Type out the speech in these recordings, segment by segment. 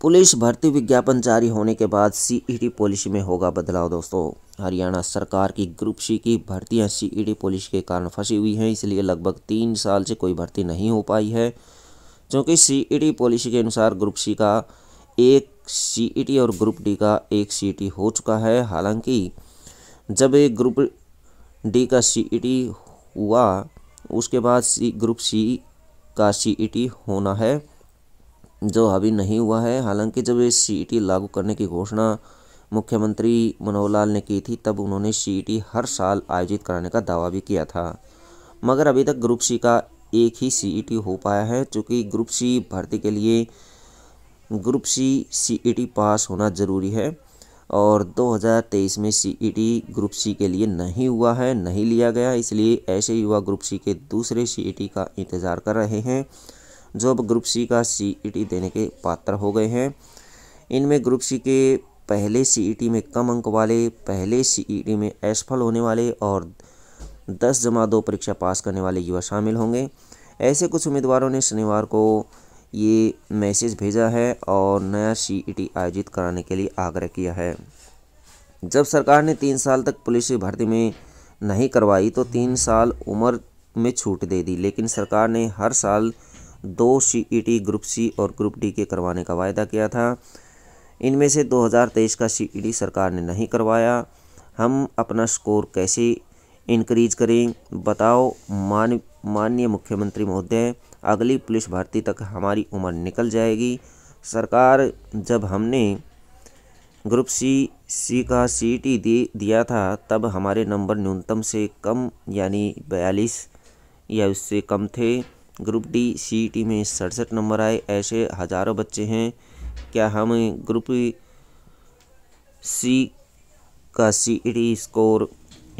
police भर्ती विज्ञापन जारी होने के बाद सीईडी e पॉलिसी में होगा बदलाव दोस्तों हरियाणा सरकार की ग्रुप सी की भर्तियां सीईडी e पॉलिसी के कारण फंसी हुई हैं इसलिए लगभग तीन साल से कोई भर्ती नहीं हो पाई है क्योंकि सीईडी e पॉलिसी के अनुसार ग्रुप सी का एक सीईटी और ग्रुप डी का एक सीईटी हो चुका है हालांकि जब एक ग्रुप डी का सी हुआ उसके बाद सी ग्रुप सी का सी होना है जो अभी नहीं हुआ है हालांकि जब ये सी e लागू करने की घोषणा मुख्यमंत्री मनोहर लाल ने की थी तब उन्होंने सी e हर साल आयोजित कराने का दावा भी किया था मगर अभी तक ग्रुप सी का एक ही सी e हो पाया है चूँकि ग्रुप सी भर्ती के लिए ग्रुप सी सी पास होना ज़रूरी है और 2023 में सी ग्रुप सी के लिए नहीं हुआ है नहीं लिया गया इसलिए ऐसे युवा ग्रुप सी के दूसरे सी का इंतज़ार कर रहे हैं जो अब ग्रुप सी का सी e देने के पात्र हो गए हैं इनमें ग्रुप सी के पहले सी e में कम अंक वाले पहले सी e में असफल होने वाले और दस जमा दो परीक्षा पास करने वाले युवा शामिल होंगे ऐसे कुछ उम्मीदवारों ने शनिवार को ये मैसेज भेजा है और नया सी आयोजित कराने के लिए आग्रह किया है जब सरकार ने तीन साल तक पुलिस भर्ती में नहीं करवाई तो तीन साल उम्र में छूट दे दी लेकिन सरकार ने हर साल दो सीईटी ग्रुप सी और ग्रुप डी के करवाने का वायदा किया था इनमें से 2023 का सीईटी e सरकार ने नहीं करवाया हम अपना स्कोर कैसे इंक्रीज करें बताओ मान माननीय मुख्यमंत्री महोदय अगली पुलिस भर्ती तक हमारी उम्र निकल जाएगी सरकार जब हमने ग्रुप सी सी का सी टी e दे दिया था तब हमारे नंबर न्यूनतम से कम यानी बयालीस या उससे कम थे ग्रुप डी सी टी में सड़सठ नंबर आए ऐसे हज़ारों बच्चे हैं क्या हम ग्रुप सी का सी टी स्कोर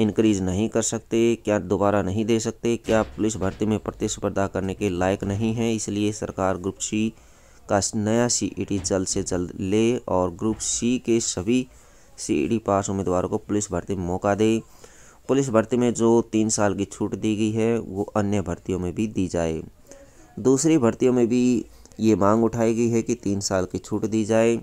इनक्रीज़ नहीं कर सकते क्या दोबारा नहीं दे सकते क्या पुलिस भर्ती में प्रतिस्पर्धा करने के लायक नहीं है इसलिए सरकार ग्रुप सी का नया टी जल्द से जल्द ले और ग्रुप सी के सभी सीईटी पास उम्मीदवारों को पुलिस भर्ती मौका दे पुलिस भर्ती में जो तीन साल की छूट दी गई है वो अन्य भर्तियों में भी दी जाए दूसरी भर्तियों में भी ये मांग उठाई गई है कि तीन साल की छूट दी जाए